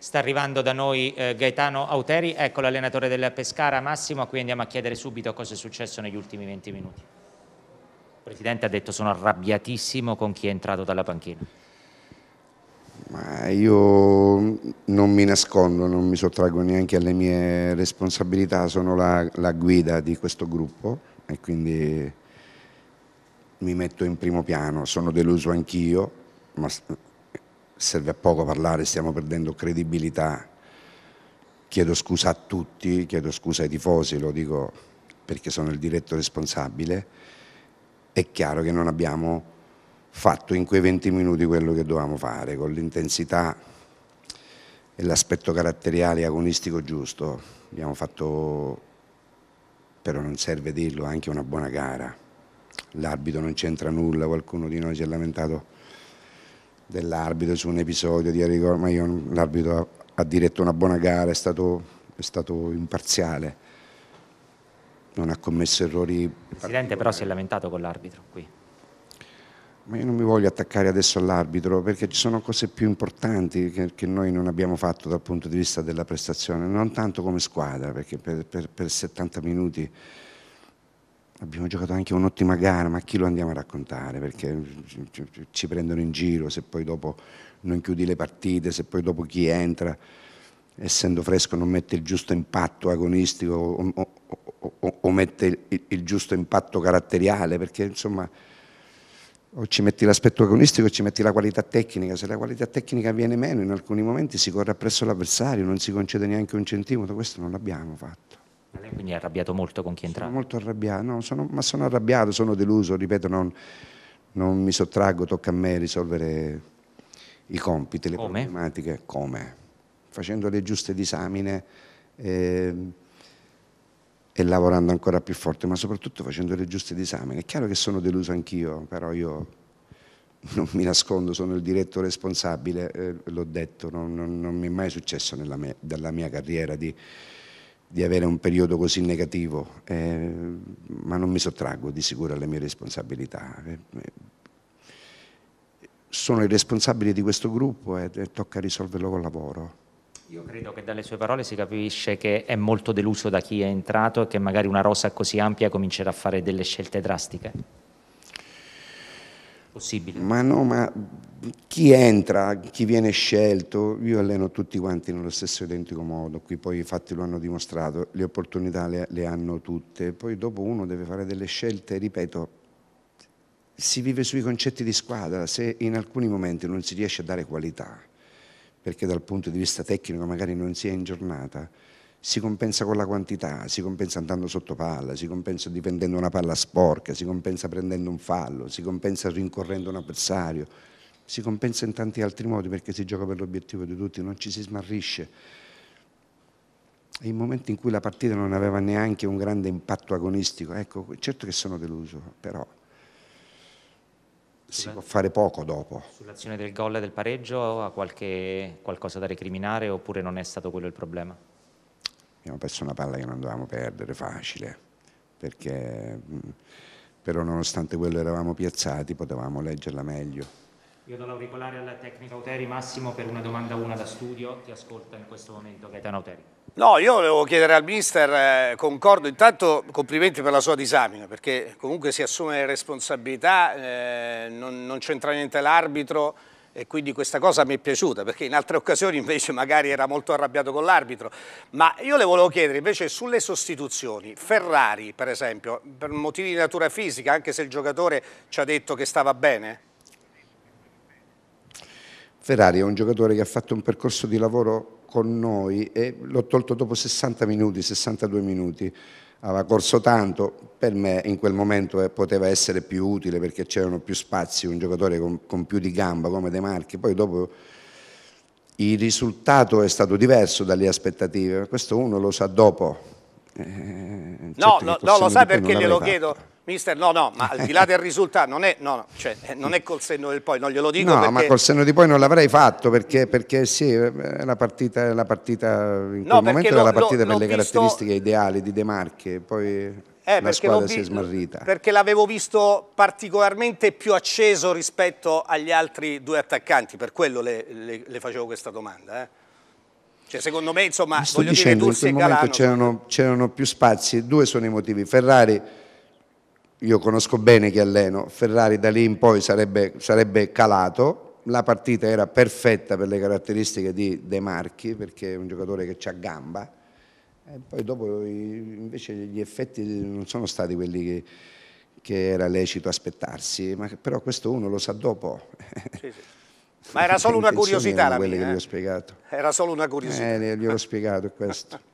sta arrivando da noi eh, Gaetano Auteri, ecco l'allenatore della Pescara Massimo, a cui andiamo a chiedere subito cosa è successo negli ultimi 20 minuti. Il Presidente ha detto sono arrabbiatissimo con chi è entrato dalla panchina. Ma io non mi nascondo, non mi sottraggo neanche alle mie responsabilità, sono la, la guida di questo gruppo e quindi mi metto in primo piano, sono deluso anch'io, ma serve a poco parlare, stiamo perdendo credibilità. Chiedo scusa a tutti, chiedo scusa ai tifosi, lo dico perché sono il diretto responsabile. È chiaro che non abbiamo fatto in quei 20 minuti quello che dovevamo fare, con l'intensità e l'aspetto caratteriale agonistico giusto. Abbiamo fatto, però non serve dirlo, anche una buona gara. L'arbitro non c'entra nulla, qualcuno di noi si è lamentato dell'arbitro su un episodio di Arrigo, ma io l'arbitro ha, diretto una buona gara, è stato, è stato imparziale, non ha commesso errori. Il Presidente però si è lamentato con l'arbitro qui. Ma io non mi voglio attaccare adesso all'arbitro perché ci sono cose più importanti che, che, noi non abbiamo fatto dal punto di vista della prestazione, non tanto come squadra, perché per, per, per 70 minuti Abbiamo giocato anche un'ottima gara, ma a chi lo andiamo a raccontare? Perché ci prendono in giro se poi dopo non chiudi le partite, se poi dopo chi entra, essendo fresco, non mette il giusto impatto agonistico o, o, o, o mette il, il giusto impatto caratteriale, perché insomma o ci metti l'aspetto agonistico o ci metti la qualità tecnica, se la qualità tecnica viene meno in alcuni momenti si corre appresso l'avversario, non si concede neanche un centimetro, questo non l'abbiamo fatto. Quindi è arrabbiato molto con chi entra? Sono molto arrabbiato, no, sono, ma sono arrabbiato, sono deluso, ripeto, non, non, mi sottraggo, tocca a me risolvere i compiti, le Come? problematiche. Come? Facendo le giuste disamine eh, e lavorando ancora più forte, ma soprattutto facendo le giuste disamine. È chiaro che sono deluso anch'io, però io non mi nascondo, sono il diretto responsabile, eh, l'ho detto, non, non, non, mi è mai successo mia, dalla mia carriera di di avere un periodo così negativo, eh, ma non mi sottraggo di sicuro alle mie responsabilità. Eh, eh, sono il responsabile di questo gruppo e, e tocca risolverlo col lavoro. Io credo che dalle sue parole si capisce che è molto deluso da chi è entrato e che magari una rosa così ampia comincerà a fare delle scelte drastiche possibile. Ma no, ma chi entra, chi viene scelto, io alleno tutti quanti nello stesso identico modo, qui poi i fatti lo hanno dimostrato, le opportunità le, le hanno tutte, poi dopo uno deve fare delle scelte, ripeto, si vive sui concetti di squadra, se in alcuni momenti non si riesce a dare qualità, perché dal punto di vista tecnico magari non si è in giornata, si compensa con la quantità, si compensa andando sotto palla, si compensa difendendo una palla sporca, si compensa prendendo un fallo, si compensa rincorrendo un avversario, si compensa in tanti altri modi perché si gioca per l'obiettivo di tutti, non ci si smarrisce. E in momenti in cui la partita non aveva neanche un grande impatto agonistico, ecco, certo che sono deluso, però si può fare poco dopo. Sull'azione del gol e del pareggio ha qualche, qualcosa da recriminare oppure non è stato quello il problema? abbiamo perso una palla che non dovevamo perdere facile, perché, mm, però nonostante quello eravamo piazzati, potevamo leggerla meglio. Io do l'auricolare al tecnico Auteri, Massimo per una domanda una da studio, ti ascolta in questo momento Gaetano Auteri. No, io volevo chiedere al mister, eh, concordo, intanto complimenti per la sua disamina, perché comunque si assume le responsabilità, eh, non, non c'entra niente l'arbitro, e quindi questa cosa mi è piaciuta perché in altre occasioni invece magari era molto arrabbiato con l'arbitro, ma io le volevo chiedere invece sulle sostituzioni, Ferrari per esempio, per motivi di natura fisica, anche se il giocatore ci ha detto che stava bene? Ferrari è un giocatore che ha fatto un percorso di lavoro con noi e l'ho tolto dopo 60 minuti, 62 minuti, aveva corso tanto, per me in quel momento eh, poteva essere più utile perché c'erano più spazi, un giocatore con, con, più di gamba come De Marchi, poi dopo il risultato è stato diverso dalle aspettative, questo uno lo sa dopo. Eh, no, certo no, no, lo sa perché glielo fatto. chiedo, mister, no, no, ma al di là del risultato non è, no, no, cioè, eh, non è col senno del poi, non glielo dico. No, perché... ma col senno di poi non l'avrei fatto perché, perché sì, eh, la partita, la partita in quel no, momento era la partita lo, per le visto... caratteristiche ideali di De Marchi, poi eh, la squadra si è smarrita. Perché l'avevo visto particolarmente più acceso rispetto agli altri due attaccanti, per quello le, le, le facevo questa domanda. Eh. Cioè, secondo me, insomma, sto dicendo, dire, in quel momento c'erano, c'erano più spazi, due sono i motivi. Ferrari, io conosco bene chi alleno, Ferrari da lì in poi sarebbe, sarebbe calato, la partita era perfetta per le caratteristiche di De Marchi, perché è un giocatore che ha gamba, e eh, poi dopo invece gli effetti non sono stati quelli che, che era lecito aspettarsi, ma, però questo uno lo sa dopo. Sì, sì. Ma era solo una curiosità la mia. Che gli ho eh. spiegato. Era solo una curiosità. Eh, ho spiegato questo.